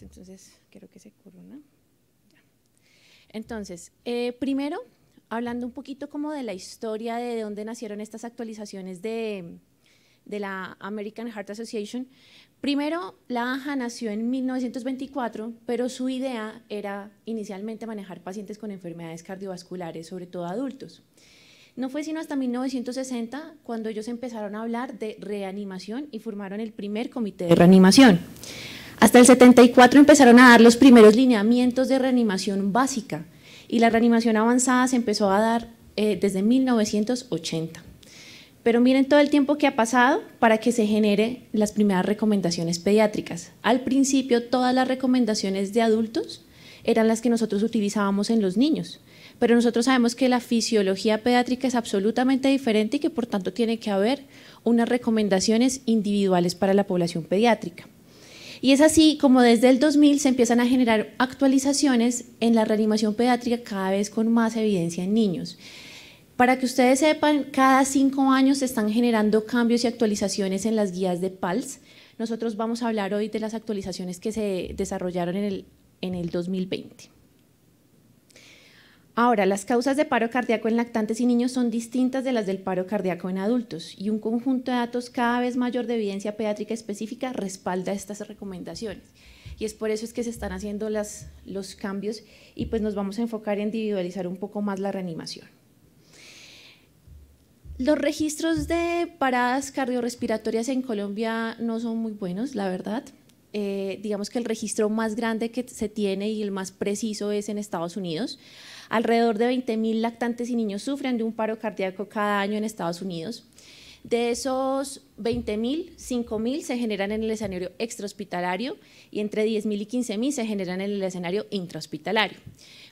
entonces quiero que se corona. Entonces, eh, primero, hablando un poquito como de la historia de dónde nacieron estas actualizaciones de, de la American Heart Association. Primero, la AHA nació en 1924, pero su idea era inicialmente manejar pacientes con enfermedades cardiovasculares, sobre todo adultos. No fue sino hasta 1960 cuando ellos empezaron a hablar de reanimación y formaron el primer comité de reanimación. Hasta el 74 empezaron a dar los primeros lineamientos de reanimación básica y la reanimación avanzada se empezó a dar eh, desde 1980. Pero miren todo el tiempo que ha pasado para que se genere las primeras recomendaciones pediátricas. Al principio todas las recomendaciones de adultos eran las que nosotros utilizábamos en los niños, pero nosotros sabemos que la fisiología pediátrica es absolutamente diferente y que por tanto tiene que haber unas recomendaciones individuales para la población pediátrica. Y es así como desde el 2000 se empiezan a generar actualizaciones en la reanimación pediátrica cada vez con más evidencia en niños. Para que ustedes sepan, cada cinco años se están generando cambios y actualizaciones en las guías de PALS. Nosotros vamos a hablar hoy de las actualizaciones que se desarrollaron en el, en el 2020. Ahora, las causas de paro cardíaco en lactantes y niños son distintas de las del paro cardíaco en adultos y un conjunto de datos cada vez mayor de evidencia pediátrica específica respalda estas recomendaciones. Y es por eso es que se están haciendo los cambios y pues nos vamos a enfocar en individualizar un poco más la reanimación. Los registros de paradas cardiorrespiratorias en Colombia no son muy buenos, la verdad. Eh, digamos que el registro más grande que se tiene y el más preciso es en Estados Unidos. Alrededor de 20.000 lactantes y niños sufren de un paro cardíaco cada año en Estados Unidos. De esos 20.000, 5.000 se generan en el escenario extrahospitalario y entre 10.000 y 15.000 se generan en el escenario intrahospitalario.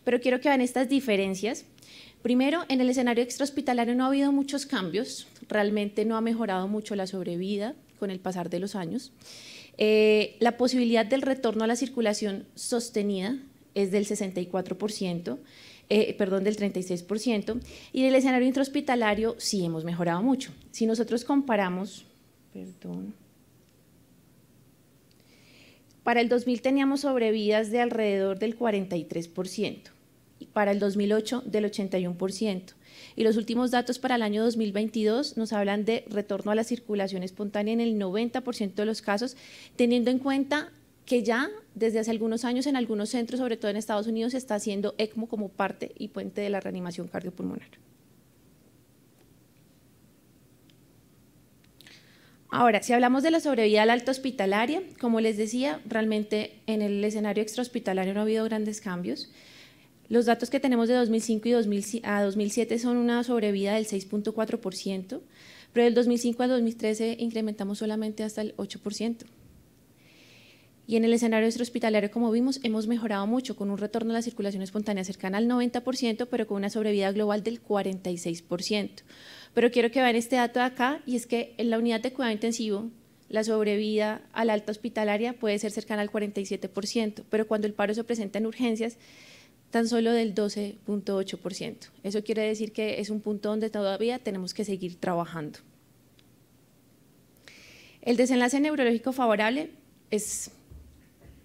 Pero quiero que vean estas diferencias. Primero, en el escenario extrahospitalario no ha habido muchos cambios, realmente no ha mejorado mucho la sobrevida con el pasar de los años. Eh, la posibilidad del retorno a la circulación sostenida es del 64%. Eh, perdón, del 36%, y del escenario intrahospitalario sí hemos mejorado mucho. Si nosotros comparamos, perdón, para el 2000 teníamos sobrevidas de alrededor del 43%, y para el 2008 del 81%, y los últimos datos para el año 2022 nos hablan de retorno a la circulación espontánea en el 90% de los casos, teniendo en cuenta que ya desde hace algunos años en algunos centros, sobre todo en Estados Unidos, se está haciendo ECMO como parte y puente de la reanimación cardiopulmonar. Ahora, si hablamos de la sobrevida al alto hospitalaria, como les decía, realmente en el escenario extrahospitalario no ha habido grandes cambios. Los datos que tenemos de 2005 y a 2007 son una sobrevida del 6.4%, pero del 2005 al 2013 incrementamos solamente hasta el 8%. Y en el escenario este hospitalario, como vimos, hemos mejorado mucho con un retorno a la circulación espontánea cercana al 90%, pero con una sobrevida global del 46%. Pero quiero que vean este dato de acá, y es que en la unidad de cuidado intensivo, la sobrevida a la alta hospitalaria puede ser cercana al 47%, pero cuando el paro se presenta en urgencias, tan solo del 12.8%. Eso quiere decir que es un punto donde todavía tenemos que seguir trabajando. El desenlace neurológico favorable es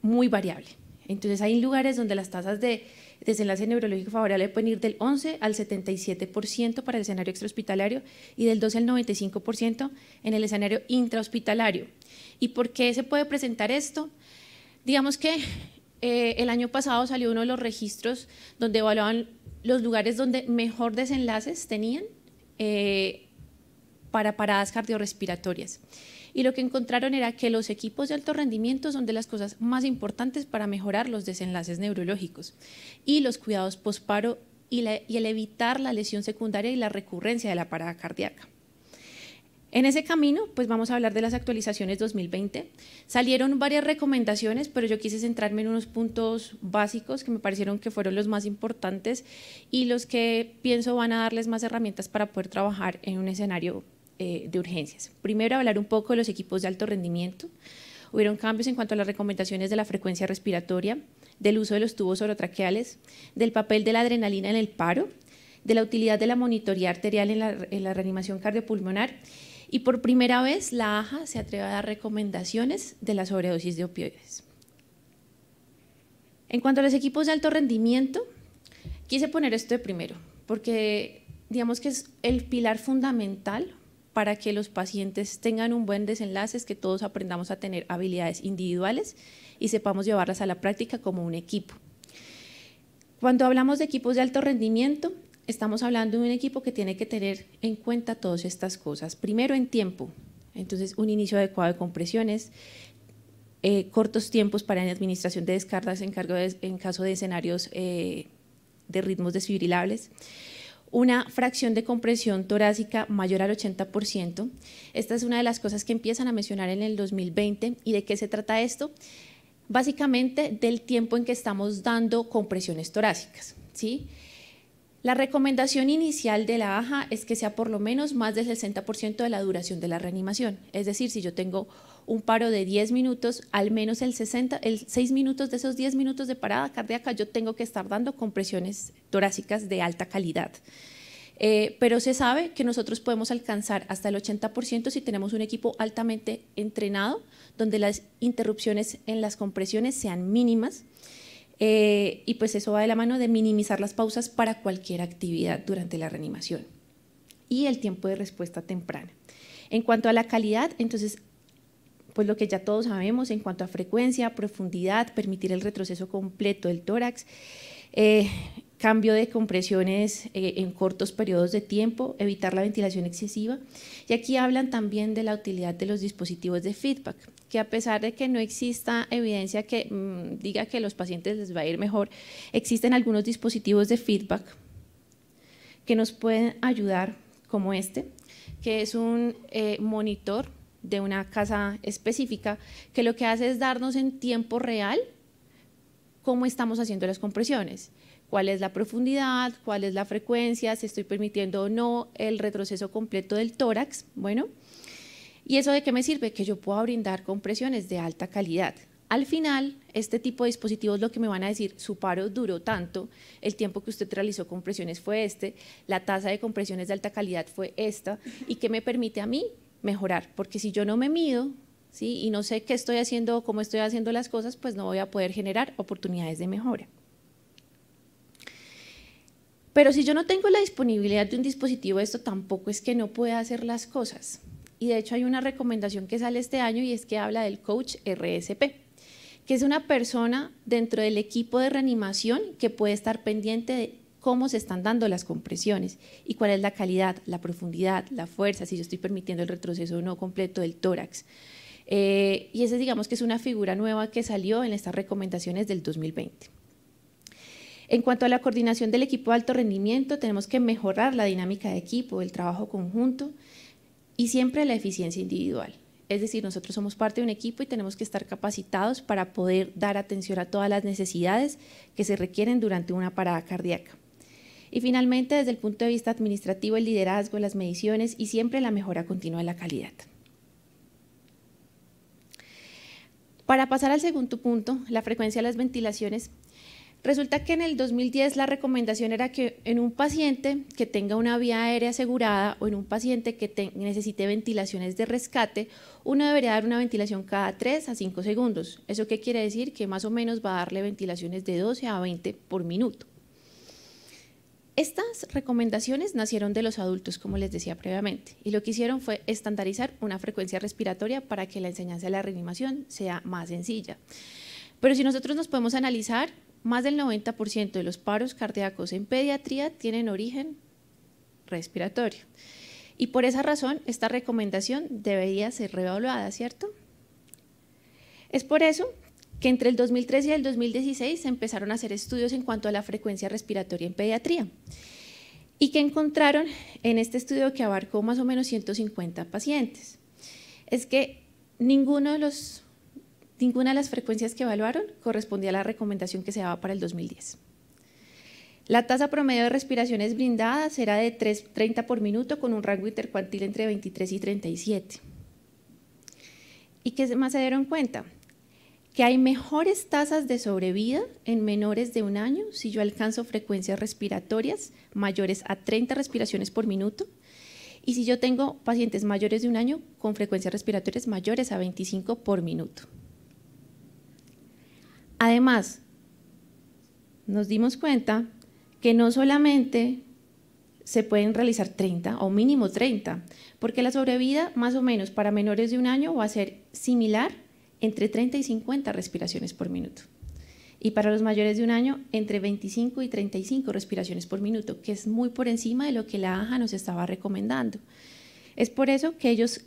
muy variable. Entonces hay lugares donde las tasas de desenlace neurológico favorable pueden ir del 11 al 77% para el escenario extrahospitalario y del 12 al 95% en el escenario intrahospitalario. ¿Y por qué se puede presentar esto? Digamos que eh, el año pasado salió uno de los registros donde evaluaban los lugares donde mejor desenlaces tenían eh, para paradas cardiorrespiratorias y lo que encontraron era que los equipos de alto rendimiento son de las cosas más importantes para mejorar los desenlaces neurológicos y los cuidados posparo y, el evitar la lesión secundaria y la recurrencia de la parada cardíaca. En ese camino, pues vamos a hablar de las actualizaciones 2020. Salieron varias recomendaciones, pero yo quise centrarme en unos puntos básicos que me parecieron que fueron los más importantes y los que pienso van a darles más herramientas para poder trabajar en un escenario eh, de urgencias. Primero, hablar un poco de los equipos de alto rendimiento. Hubieron cambios en cuanto a las recomendaciones de la frecuencia respiratoria, del uso de los tubos orotraqueales, del papel de la adrenalina en el paro, de la utilidad de la monitoría arterial en la, en la reanimación cardiopulmonar y por primera vez la AJA se atreve a dar recomendaciones de la sobredosis de opioides. En cuanto a los equipos de alto rendimiento, quise poner esto de primero, porque digamos que es el pilar fundamental para que los pacientes tengan un buen desenlace, es que todos aprendamos a tener habilidades individuales y sepamos llevarlas a la práctica como un equipo. Cuando hablamos de equipos de alto rendimiento, estamos hablando de un equipo que tiene que tener en cuenta todas estas cosas. Primero, en tiempo. Entonces, un inicio adecuado de compresiones, eh, cortos tiempos para la administración de descargas en, caso de escenarios eh, de ritmos desfibrilables una fracción de compresión torácica mayor al 80%. Esta es una de las cosas que empiezan a mencionar en el 2020. ¿Y de qué se trata esto? Básicamente del tiempo en que estamos dando compresiones torácicas. ¿sí? La recomendación inicial de la AHA es que sea por lo menos más del 60% de la duración de la reanimación. Es decir, si yo tengo un paro de 10 minutos, al menos el 60, el 6 minutos de esos 10 minutos de parada cardíaca yo tengo que estar dando compresiones torácicas de alta calidad. Eh, pero se sabe que nosotros podemos alcanzar hasta el 80% si tenemos un equipo altamente entrenado, donde las interrupciones en las compresiones sean mínimas. Eh, y pues eso va de la mano de minimizar las pausas para cualquier actividad durante la reanimación. Y el tiempo de respuesta temprana. En cuanto a la calidad, entonces pues lo que ya todos sabemos en cuanto a frecuencia, profundidad, permitir el retroceso completo del tórax, eh, cambio de compresiones eh, en cortos periodos de tiempo, evitar la ventilación excesiva. Y aquí hablan también de la utilidad de los dispositivos de feedback, que a pesar de que no exista evidencia que mm, diga que a los pacientes les va a ir mejor, existen algunos dispositivos de feedback que nos pueden ayudar, como este, que es un eh, monitor de una casa específica, que lo que hace es darnos en tiempo real cómo estamos haciendo las compresiones, cuál es la profundidad, cuál es la frecuencia, si estoy permitiendo o no el retroceso completo del tórax. Bueno, ¿y eso de qué me sirve? Que yo pueda brindar compresiones de alta calidad. Al final, este tipo de dispositivos lo que me van a decir, su paro duró tanto, el tiempo que usted realizó compresiones fue este, la tasa de compresiones de alta calidad fue esta, y que me permite a mí mejorar, porque si yo no me mido ¿sí? y no sé qué estoy haciendo o cómo estoy haciendo las cosas, pues no voy a poder generar oportunidades de mejora. Pero si yo no tengo la disponibilidad de un dispositivo, esto tampoco es que no pueda hacer las cosas. Y de hecho hay una recomendación que sale este año y es que habla del coach RSP que es una persona dentro del equipo de reanimación que puede estar pendiente de cómo se están dando las compresiones y cuál es la calidad, la profundidad, la fuerza, si yo estoy permitiendo el retroceso o no completo del tórax. Eh, y esa digamos que es una figura nueva que salió en estas recomendaciones del 2020. En cuanto a la coordinación del equipo de alto rendimiento, tenemos que mejorar la dinámica de equipo, el trabajo conjunto y siempre la eficiencia individual. Es decir, nosotros somos parte de un equipo y tenemos que estar capacitados para poder dar atención a todas las necesidades que se requieren durante una parada cardíaca. Y finalmente, desde el punto de vista administrativo, el liderazgo, las mediciones y siempre la mejora continua de la calidad. Para pasar al segundo punto, la frecuencia de las ventilaciones, resulta que en el 2010 la recomendación era que en un paciente que tenga una vía aérea asegurada o en un paciente que necesite ventilaciones de rescate, uno debería dar una ventilación cada 3 a 5 segundos. ¿Eso qué quiere decir? Que más o menos va a darle ventilaciones de 12 a 20 por minuto. Estas recomendaciones nacieron de los adultos, como les decía previamente, y lo que hicieron fue estandarizar una frecuencia respiratoria para que la enseñanza de la reanimación sea más sencilla. Pero si nosotros nos podemos analizar, más del 90% de los paros cardíacos en pediatría tienen origen respiratorio. Y por esa razón, esta recomendación debería ser reevaluada, ¿cierto? Es por eso que entre el 2013 y el 2016 se empezaron a hacer estudios en cuanto a la frecuencia respiratoria en pediatría y que encontraron en este estudio que abarcó más o menos 150 pacientes. Es que ninguna de las frecuencias que evaluaron correspondía a la recomendación que se daba para el 2010. La tasa promedio de respiraciones brindadas era de 30 por minuto con un rango intercuantil entre 23 y 37. ¿Y qué más se dieron cuenta? que hay mejores tasas de sobrevida en menores de un año si yo alcanzo frecuencias respiratorias mayores a 30 respiraciones por minuto y si yo tengo pacientes mayores de un año con frecuencias respiratorias mayores a 25 por minuto. Además, nos dimos cuenta que no solamente se pueden realizar 30 o mínimo 30, porque la sobrevida más o menos para menores de un año va a ser similar entre 30 y 50 respiraciones por minuto. Y para los mayores de un año, entre 25 y 35 respiraciones por minuto, que es muy por encima de lo que la AHA nos estaba recomendando. Es por eso que ellos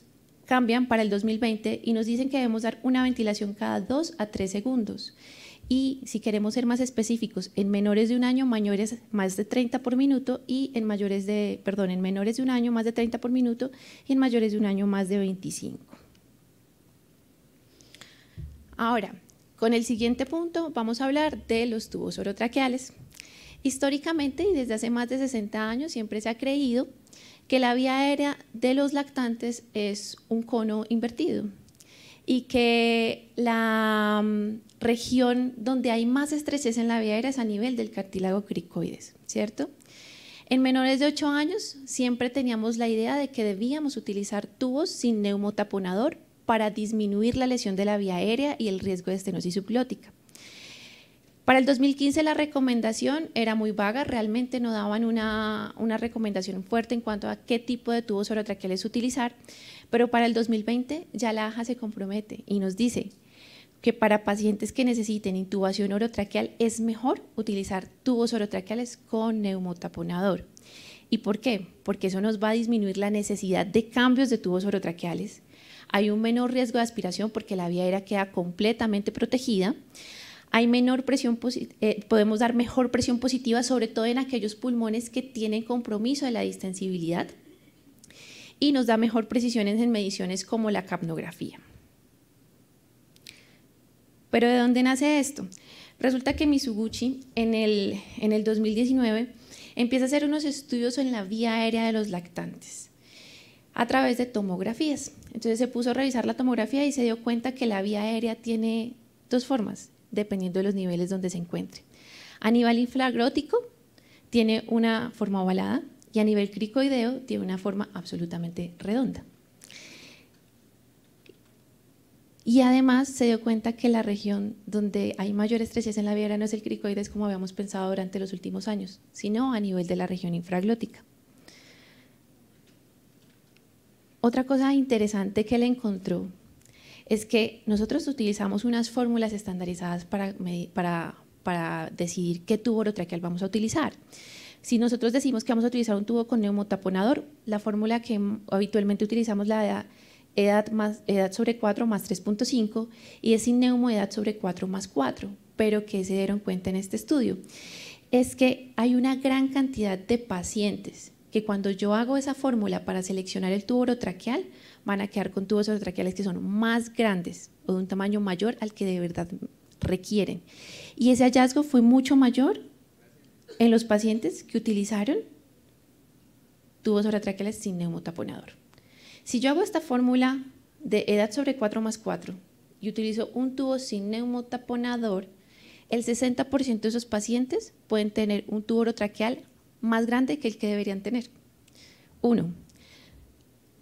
cambian para el 2020 y nos dicen que debemos dar una ventilación cada 2 a 3 segundos. Y si queremos ser más específicos, en menores de un año, mayores más de 30 por minuto y en mayores de, perdón, en menores de un año más de 30 por minuto y en mayores de un año más de 25. Ahora, con el siguiente punto vamos a hablar de los tubos orotraqueales. Históricamente y desde hace más de 60 años siempre se ha creído que la vía aérea de los lactantes es un cono invertido y que la mm, región donde hay más estrechez en la vía aérea es a nivel del cartílago cricoides, ¿cierto? En menores de 8 años siempre teníamos la idea de que debíamos utilizar tubos sin neumotaponador para disminuir la lesión de la vía aérea y el riesgo de estenosis subglótica. Para el 2015 la recomendación era muy vaga, realmente no daban una, una, recomendación fuerte en cuanto a qué tipo de tubos orotraqueales utilizar, pero para el 2020 ya la AJA se compromete y nos dice que para pacientes que necesiten intubación orotraqueal es mejor utilizar tubos orotraqueales con neumotaponador. ¿Y por qué? Porque eso nos va a disminuir la necesidad de cambios de tubos orotraqueales hay un menor riesgo de aspiración porque la vía aérea queda completamente protegida. Hay menor presión, eh, podemos dar mejor presión positiva, sobre todo en aquellos pulmones que tienen compromiso de la distensibilidad. Y nos da mejor precisión en mediciones como la capnografía. Pero ¿de dónde nace esto? Resulta que Mizuguchi en el, en el 2019 empieza a hacer unos estudios en la vía aérea de los lactantes a través de tomografías. Entonces se puso a revisar la tomografía y se dio cuenta que la vía aérea tiene dos formas, dependiendo de los niveles donde se encuentre. A nivel infraglótico tiene una forma ovalada y a nivel cricoideo tiene una forma absolutamente redonda. Y además se dio cuenta que la región donde hay mayor estrechez en la vía aérea no es el cricoides como habíamos pensado durante los últimos años, sino a nivel de la región infraglótica. Otra cosa interesante que él encontró es que nosotros utilizamos unas fórmulas estandarizadas para, decidir qué tubo orotraqueal vamos a utilizar. Si nosotros decimos que vamos a utilizar un tubo con neumotaponador, la fórmula que habitualmente utilizamos la edad, más, edad sobre 4 más 3.5 y es sin neumo edad sobre 4 más 4. Pero que se dieron cuenta en este estudio es que hay una gran cantidad de pacientes que cuando yo hago esa fórmula para seleccionar el tubo orotraqueal, van a quedar con tubos orotraqueales que son más grandes o de un tamaño mayor al que de verdad requieren. Y ese hallazgo fue mucho mayor en los pacientes que utilizaron tubos orotraqueales sin neumotaponador. Si yo hago esta fórmula de edad sobre 4 más 4 y utilizo un tubo sin neumotaponador, el 60% de esos pacientes pueden tener un tubo orotraqueal más grande que el que deberían tener. Uno,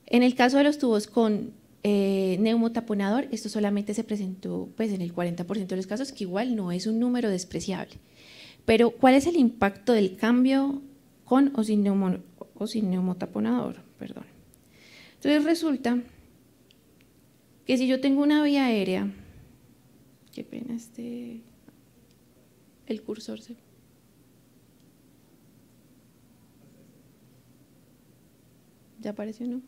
en el caso de los tubos con eh, neumotaponador, esto solamente se presentó pues, en el 40% de los casos, que igual no es un número despreciable. Pero, ¿cuál es el impacto del cambio con o sin, o sin neumotaponador? Perdón. Entonces resulta que si yo tengo una vía aérea, qué pena este, el cursor se... no?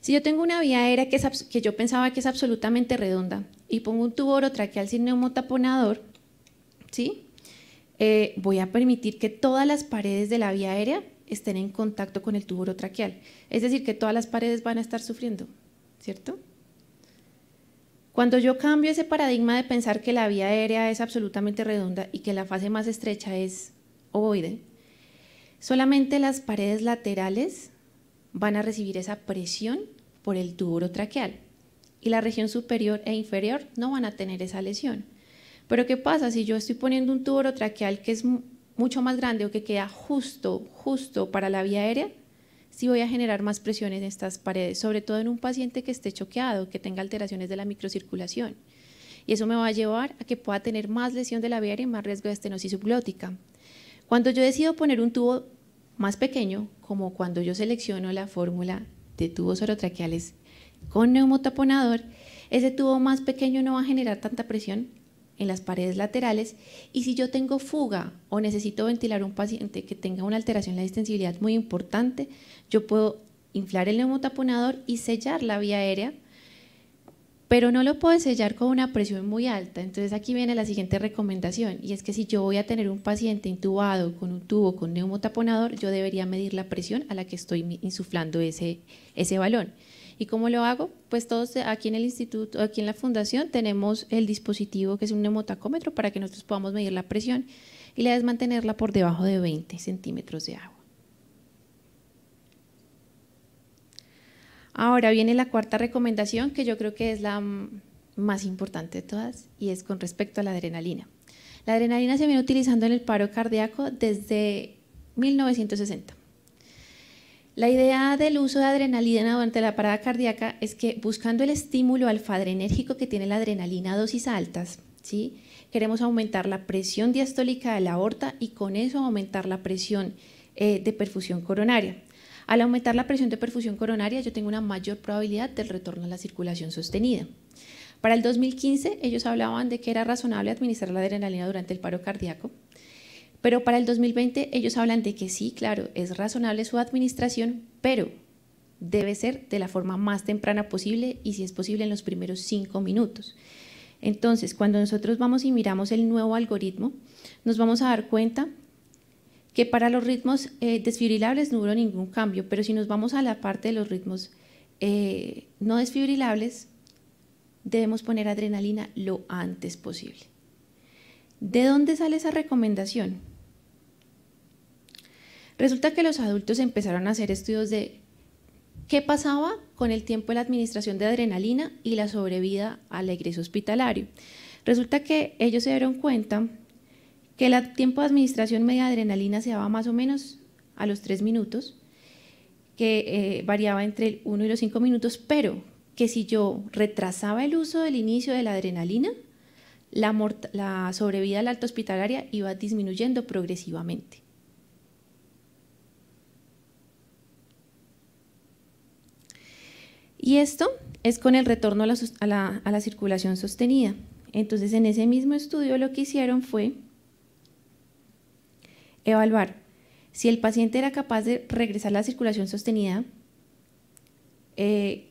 Si yo tengo una vía aérea que, que, yo pensaba que es absolutamente redonda y pongo un tubo orotraqueal sin neumotaponador, ¿sí? Eh, voy a permitir que todas las paredes de la vía aérea estén en contacto con el tubo orotraqueal. Es decir, que todas las paredes van a estar sufriendo, ¿cierto? Cuando yo cambio ese paradigma de pensar que la vía aérea es absolutamente redonda y que la fase más estrecha es ovoide, Solamente las paredes laterales van a recibir esa presión por el tubo traqueal y la región superior e inferior no van a tener esa lesión. Pero ¿qué pasa si yo estoy poniendo un tubo traqueal que es mucho más grande o que queda justo, justo para la vía aérea? Sí voy a generar más presiones en estas paredes, sobre todo en un paciente que esté choqueado, que tenga alteraciones de la microcirculación. Y eso me va a llevar a que pueda tener más lesión de la vía aérea y más riesgo de estenosis subglótica. Cuando yo decido poner un tubo más pequeño, como cuando yo selecciono la fórmula de tubos orotraqueales con neumotaponador, ese tubo más pequeño no va a generar tanta presión en las paredes laterales y si yo tengo fuga o necesito ventilar un paciente que tenga una alteración en la distensibilidad muy importante, yo puedo inflar el neumotaponador y sellar la vía aérea pero no lo puedo sellar con una presión muy alta. Entonces aquí viene la siguiente recomendación, y es que si yo voy a tener un paciente intubado con un tubo con neumotaponador, yo debería medir la presión a la que estoy insuflando ese, ese balón. ¿Y cómo lo hago? Pues todos aquí en el instituto, aquí en la fundación, tenemos el dispositivo que es un neumotacómetro para que nosotros podamos medir la presión y la es mantenerla por debajo de 20 centímetros de agua. Ahora viene la cuarta recomendación que yo creo que es la mm, más importante de todas y es con respecto a la adrenalina. La adrenalina se viene utilizando en el paro cardíaco desde 1960. La idea del uso de adrenalina durante la parada cardíaca es que buscando el estímulo alfadrenérgico que tiene la adrenalina a dosis altas, queremos aumentar la presión diastólica de la aorta y con eso aumentar la presión eh, de perfusión coronaria. Al aumentar la presión de perfusión coronaria, yo tengo una mayor probabilidad del retorno a la circulación sostenida. Para el 2015, ellos hablaban de que era razonable administrar la adrenalina durante el paro cardíaco, pero para el 2020 ellos hablan de que sí, claro, es razonable su administración, pero debe ser de la forma más temprana posible y si es posible en los primeros cinco minutos. Entonces, cuando nosotros vamos y miramos el nuevo algoritmo, nos vamos a dar cuenta que para los ritmos eh, desfibrilables no hubo ningún cambio, pero si nos vamos a la parte de los ritmos eh, no desfibrilables, debemos poner adrenalina lo antes posible. ¿De dónde sale esa recomendación? Resulta que los adultos empezaron a hacer estudios de qué pasaba con el tiempo de la administración de adrenalina y la sobrevida al egreso hospitalario. Resulta que ellos se dieron cuenta que el tiempo de administración media de adrenalina se daba más o menos a los 3 minutos, que eh, variaba entre el 1 y los 5 minutos, pero que si yo retrasaba el uso del inicio de la adrenalina, la, la sobrevida al alta hospitalaria iba disminuyendo progresivamente. Y esto es con el retorno a la circulación sostenida. Entonces, en ese mismo estudio lo que hicieron fue Evaluar si el paciente era capaz de regresar la circulación sostenida eh,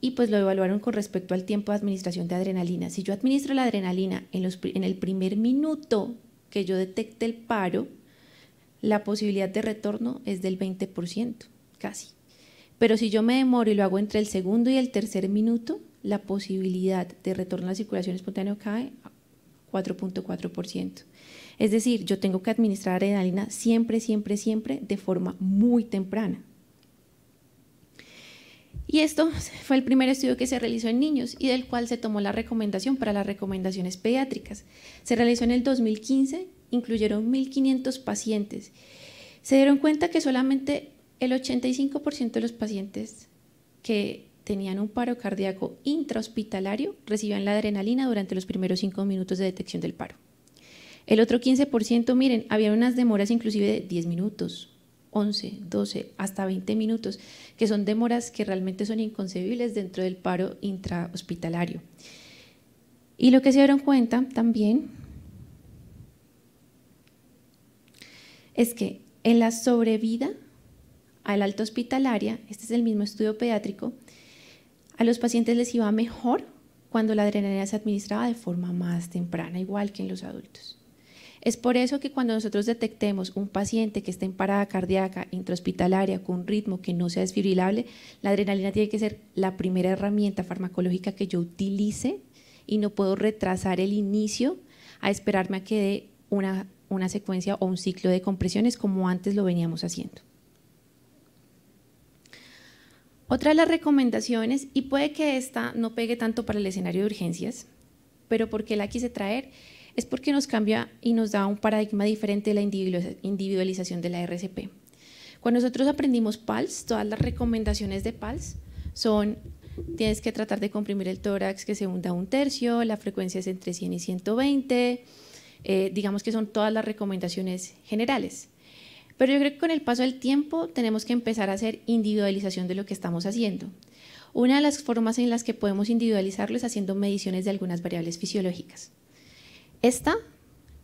y pues lo evaluaron con respecto al tiempo de administración de adrenalina. Si yo administro la adrenalina en, en el primer minuto que yo detecte el paro, la posibilidad de retorno es del 20%, casi. Pero si yo me demoro y lo hago entre el segundo y el tercer minuto, la posibilidad de retorno a la circulación espontánea cae a 4.4%. Es decir, yo tengo que administrar adrenalina siempre, siempre, siempre de forma muy temprana. Y esto fue el primer estudio que se realizó en niños y del cual se tomó la recomendación para las recomendaciones pediátricas. Se realizó en el 2015, incluyeron 1.500 pacientes. Se dieron cuenta que solamente el 85% de los pacientes que tenían un paro cardíaco intrahospitalario recibían la adrenalina durante los primeros 5 minutos de detección del paro. El otro 15%, miren, había unas demoras inclusive de 10 minutos, 11, 12, hasta 20 minutos, que son demoras que realmente son inconcebibles dentro del paro intrahospitalario. Y lo que se dieron cuenta también es que en la sobrevida al alto hospitalaria, este es el mismo estudio pediátrico, a los pacientes les iba mejor cuando la adrenalina se administraba de forma más temprana, igual que en los adultos. Es por eso que cuando nosotros detectemos un paciente que está en parada cardíaca, intrahospitalaria, con un ritmo que no sea desfibrilable, la adrenalina tiene que ser la primera herramienta farmacológica que yo utilice y no puedo retrasar el inicio a esperarme a que dé una, una secuencia o un ciclo de compresiones como antes lo veníamos haciendo. Otra de las recomendaciones, y puede que esta no pegue tanto para el escenario de urgencias, pero porque la quise traer, es porque nos cambia y nos da un paradigma diferente de la individualización de la RCP. Cuando nosotros aprendimos PALS, todas las recomendaciones de PALS son tienes que tratar de comprimir el tórax que se hunda un tercio, la frecuencia es entre 100 y 120, eh, digamos que son todas las recomendaciones generales. Pero yo creo que con el paso del tiempo tenemos que empezar a hacer individualización de lo que estamos haciendo. Una de las formas en las que podemos individualizarlo es haciendo mediciones de algunas variables fisiológicas. Esta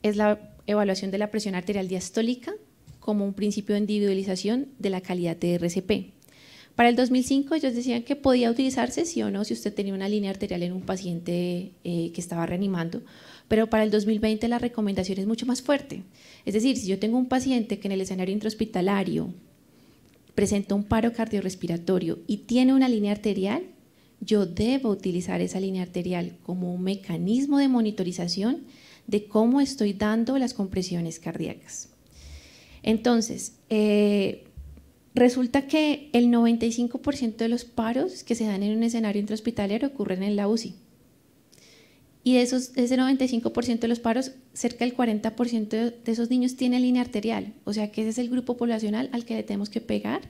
es la evaluación de la presión arterial diastólica como un principio de individualización de la calidad de RCP. Para el 2005 ellos decían que podía utilizarse sí o no si usted tenía una línea arterial en un paciente eh, que estaba reanimando, pero para el 2020 la recomendación es mucho más fuerte. Es decir, si yo tengo un paciente que en el escenario intrahospitalario presenta un paro cardiorrespiratorio y tiene una línea arterial, yo debo utilizar esa línea arterial como un mecanismo de monitorización de cómo estoy dando las compresiones cardíacas. Entonces, eh, resulta que el 95% de los paros que se dan en un escenario intrahospitalario ocurren en la UCI. Y de esos, ese 95% de los paros, cerca del 40% de esos niños tiene línea arterial. O sea que ese es el grupo poblacional al que tenemos que pegar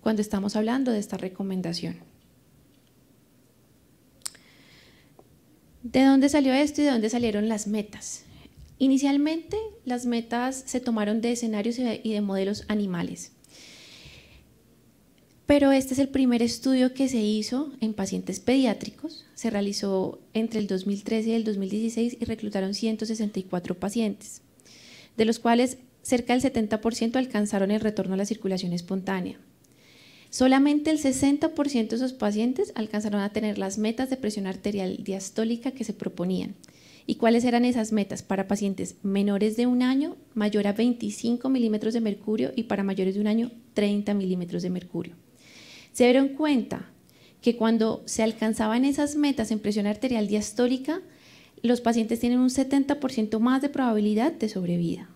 cuando estamos hablando de esta recomendación. ¿De dónde salió esto y de dónde salieron las metas? Inicialmente las metas se tomaron de escenarios y de modelos animales, pero este es el primer estudio que se hizo en pacientes pediátricos. Se realizó entre el 2013 y el 2016 y reclutaron 164 pacientes, de los cuales cerca del 70% alcanzaron el retorno a la circulación espontánea. Solamente el 60% de esos pacientes alcanzaron a tener las metas de presión arterial diastólica que se proponían. ¿Y cuáles eran esas metas? Para pacientes menores de un año, mayor a 25 milímetros de mercurio y para mayores de un año, 30 milímetros de mercurio. Se dieron cuenta que cuando se alcanzaban esas metas en presión arterial diastólica, los pacientes tienen un 70% más de probabilidad de sobrevida.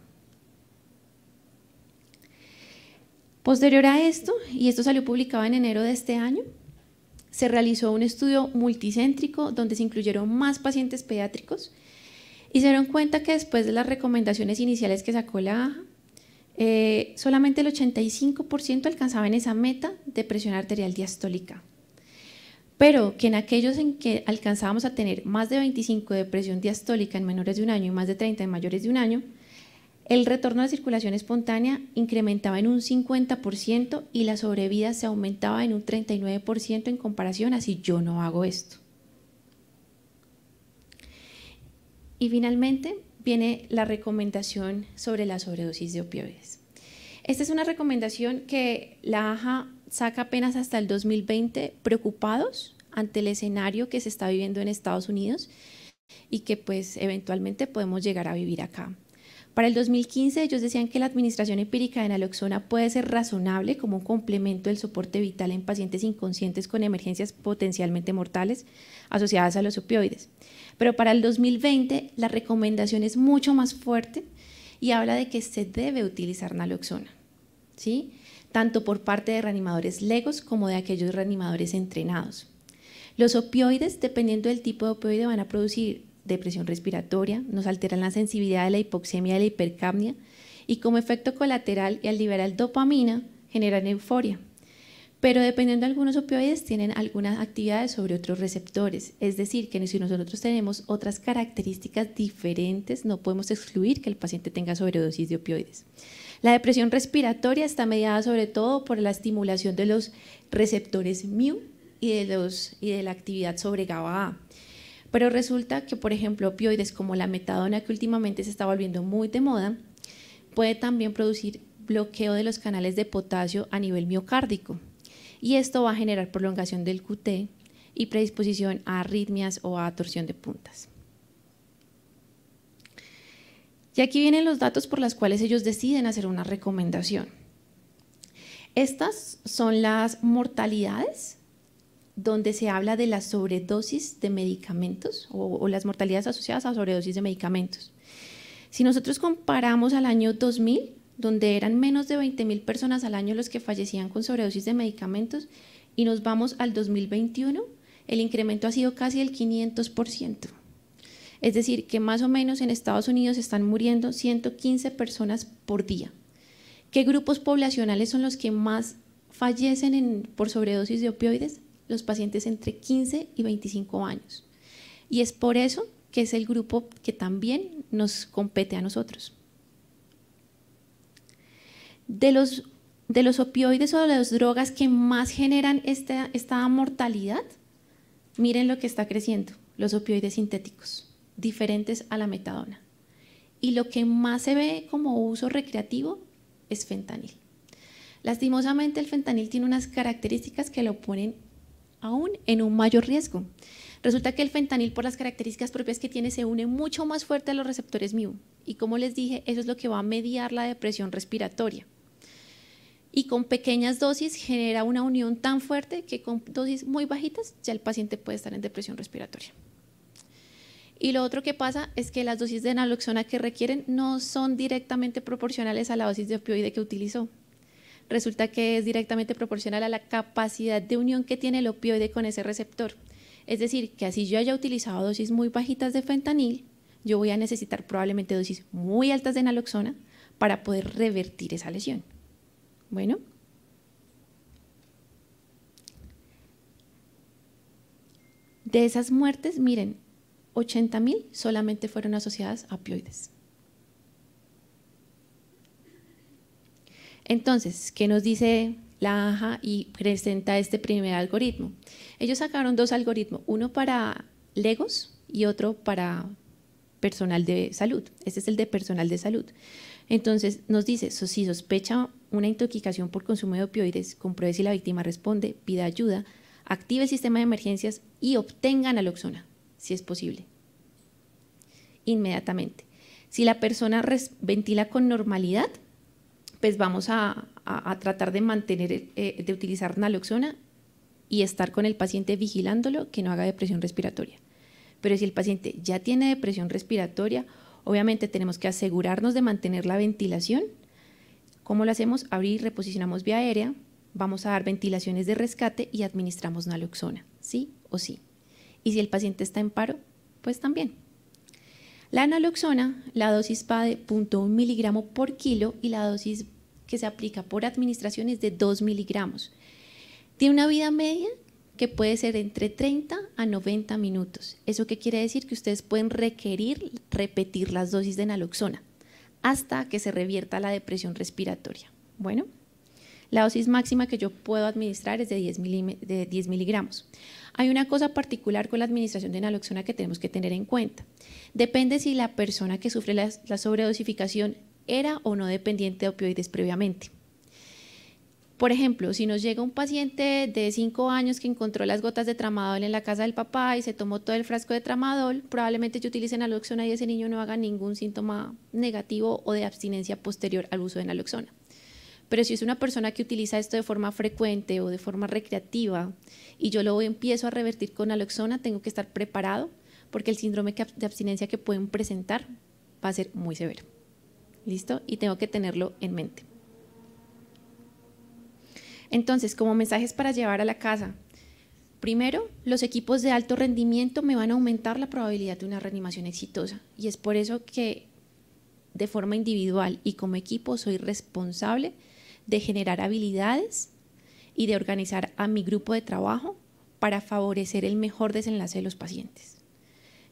Posterior a esto, y esto salió publicado en enero de este año, se realizó un estudio multicéntrico donde se incluyeron más pacientes pediátricos y se dieron cuenta que después de las recomendaciones iniciales que sacó la AHA, eh, solamente el 85% alcanzaban esa meta de presión arterial diastólica. Pero que en aquellos en que alcanzábamos a tener más de 25 de presión diastólica en menores de un año y más de 30 en mayores de un año, el retorno de circulación espontánea incrementaba en un 50% y la sobrevida se aumentaba en un 39% en comparación a si yo no hago esto. Y finalmente viene la recomendación sobre la sobredosis de opioides. Esta es una recomendación que la AJA saca apenas hasta el 2020 preocupados ante el escenario que se está viviendo en Estados Unidos y que pues eventualmente podemos llegar a vivir acá. Para el 2015 ellos decían que la administración empírica de naloxona puede ser razonable como un complemento del soporte vital en pacientes inconscientes con emergencias potencialmente mortales asociadas a los opioides. Pero para el 2020 la recomendación es mucho más fuerte y habla de que se debe utilizar naloxona, ¿sí? tanto por parte de reanimadores legos como de aquellos reanimadores entrenados. Los opioides, dependiendo del tipo de opioide, van a producir depresión respiratoria, nos alteran la sensibilidad de la hipoxemia y la hipercapnia y como efecto colateral y al liberar dopamina generan euforia. Pero dependiendo de algunos opioides tienen algunas actividades sobre otros receptores, es decir, que si nosotros tenemos otras características diferentes, no podemos excluir que el paciente tenga sobredosis de opioides. La depresión respiratoria está mediada sobre todo por la estimulación de los receptores mu y de, y de la actividad sobre GABA pero resulta que, por ejemplo, opioides como la metadona, que últimamente se está volviendo muy de moda, puede también producir bloqueo de los canales de potasio a nivel miocárdico. Y esto va a generar prolongación del QT y predisposición a arritmias o a torsión de puntas. Y aquí vienen los datos por los cuales ellos deciden hacer una recomendación. Estas son las mortalidades donde se habla de la sobredosis de medicamentos o, las mortalidades asociadas a sobredosis de medicamentos. Si nosotros comparamos al año 2000, donde eran menos de 20.000 personas al año los que fallecían con sobredosis de medicamentos, y nos vamos al 2021, el incremento ha sido casi el 500%. Es decir, que más o menos en Estados Unidos están muriendo 115 personas por día. ¿Qué grupos poblacionales son los que más fallecen por sobredosis de opioides? los pacientes entre 15 y 25 años. Y es por eso que es el grupo que también nos compete a nosotros. De los, de los opioides o de las drogas que más generan esta, esta mortalidad, miren lo que está creciendo, los opioides sintéticos, diferentes a la metadona. Y lo que más se ve como uso recreativo es fentanil. Lastimosamente el fentanil tiene unas características que lo ponen aún en un mayor riesgo. Resulta que el fentanil, por las características propias que tiene, se une mucho más fuerte a los receptores MIU. Y como les dije, eso es lo que va a mediar la depresión respiratoria. Y con pequeñas dosis genera una unión tan fuerte que con dosis muy bajitas ya el paciente puede estar en depresión respiratoria. Y lo otro que pasa es que las dosis de naloxona que requieren no son directamente proporcionales a la dosis de opioide que utilizó resulta que es directamente proporcional a la capacidad de unión que tiene el opioide con ese receptor. Es decir, que así yo haya utilizado dosis muy bajitas de fentanil, yo voy a necesitar probablemente dosis muy altas de naloxona para poder revertir esa lesión. Bueno. De esas muertes, miren, 80.000 solamente fueron asociadas a opioides. Entonces, ¿qué nos dice la AJA y presenta este primer algoritmo? Ellos sacaron dos algoritmos, uno para legos y otro para personal de salud. Este es el de personal de salud. Entonces nos dice, si sospecha una intoxicación por consumo de opioides, compruebe si la víctima responde, pida ayuda, active el sistema de emergencias y obtenga naloxona, si es posible. Inmediatamente. Si la persona ventila con normalidad, pues vamos a, tratar de mantener, eh, de utilizar naloxona y estar con el paciente vigilándolo que no haga depresión respiratoria. Pero si el paciente ya tiene depresión respiratoria, obviamente tenemos que asegurarnos de mantener la ventilación. ¿Cómo lo hacemos? Abrir, reposicionamos vía aérea, vamos a dar ventilaciones de rescate y administramos naloxona, sí o sí. Y si el paciente está en paro, pues también la naloxona, la dosis va de 0.1 miligramo por kilo y la dosis que se aplica por administración es de 2 miligramos. Tiene una vida media que puede ser entre 30 a 90 minutos. ¿Eso qué quiere decir? Que ustedes pueden requerir repetir las dosis de naloxona hasta que se revierta la depresión respiratoria. Bueno. La dosis máxima que yo puedo administrar es de 10, miligramos. Hay una cosa particular con la administración de naloxona que tenemos que tener en cuenta. Depende si la persona que sufre la, sobredosificación era o no dependiente de opioides previamente. Por ejemplo, si nos llega un paciente de 5 años que encontró las gotas de tramadol en la casa del papá y se tomó todo el frasco de tramadol, probablemente yo utilice naloxona y ese niño no haga ningún síntoma negativo o de abstinencia posterior al uso de naloxona. Pero si es una persona que utiliza esto de forma frecuente o de forma recreativa y yo lo empiezo a revertir con aloxona, tengo que estar preparado porque el síndrome de abstinencia que pueden presentar va a ser muy severo. ¿Listo? Y tengo que tenerlo en mente. Entonces, como mensajes para llevar a la casa, Primero, los equipos de alto rendimiento me van a aumentar la probabilidad de una reanimación exitosa y es por eso que de forma individual y como equipo soy responsable de generar habilidades y de organizar a mi grupo de trabajo para favorecer el mejor desenlace de los pacientes.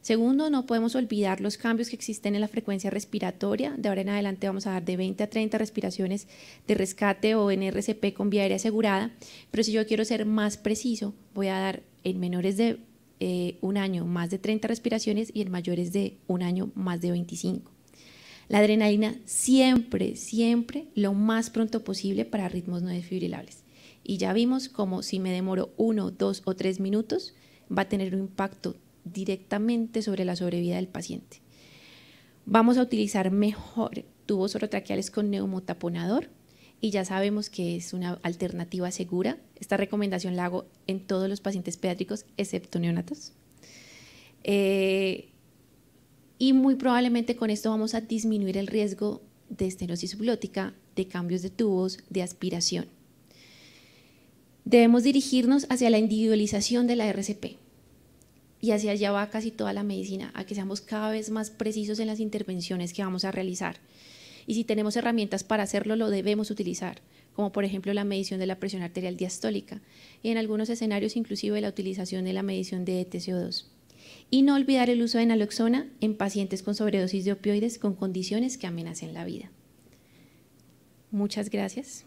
Segundo, no podemos olvidar los cambios que existen en la frecuencia respiratoria. De ahora en adelante vamos a dar de 20 a 30 respiraciones de rescate o en con vía aérea asegurada. Pero si yo quiero ser más preciso, voy a dar en menores de eh, un año más de 30 respiraciones y en mayores de un año más de 25. La adrenalina siempre, siempre lo más pronto posible para ritmos no desfibrilables. Y ya vimos cómo si me demoro uno, dos o tres minutos, va a tener un impacto directamente sobre la sobrevida del paciente. Vamos a utilizar mejor tubos orotraqueales con neumotaponador y ya sabemos que es una alternativa segura. Esta recomendación la hago en todos los pacientes pediátricos excepto neonatos. Eh, y muy probablemente con esto vamos a disminuir el riesgo de estenosis subglótica, de cambios de tubos, de aspiración. Debemos dirigirnos hacia la individualización de la RCP y hacia allá va casi toda la medicina, a que seamos cada vez más precisos en las intervenciones que vamos a realizar. Y si tenemos herramientas para hacerlo, lo debemos utilizar, como por ejemplo la medición de la presión arterial diastólica y en algunos escenarios inclusive la utilización de la medición de e TCO2 y no olvidar el uso de naloxona en pacientes con sobredosis de opioides con condiciones que amenacen la vida. Muchas gracias.